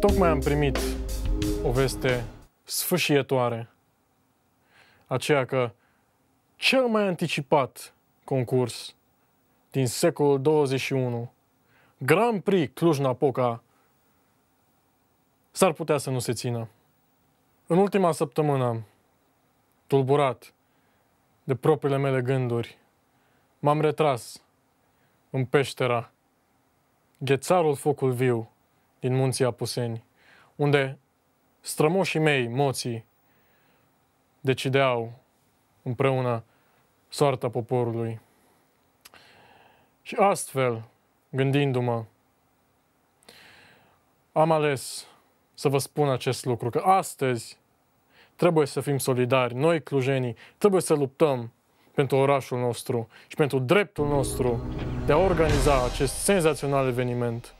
Tocmai am primit o veste sfâșietoare, aceea că cel mai anticipat concurs din secolul 21, Grand Prix Cluj-Napoca, s-ar putea să nu se țină. În ultima săptămână, tulburat de propriile mele gânduri, m-am retras în peștera, ghețarul focul viu, din munții Apuseni, unde strămoșii mei, moții, decideau împreună soarta poporului. Și astfel, gândindu-mă, am ales să vă spun acest lucru, că astăzi trebuie să fim solidari. Noi, clujenii, trebuie să luptăm pentru orașul nostru și pentru dreptul nostru de a organiza acest senzațional eveniment.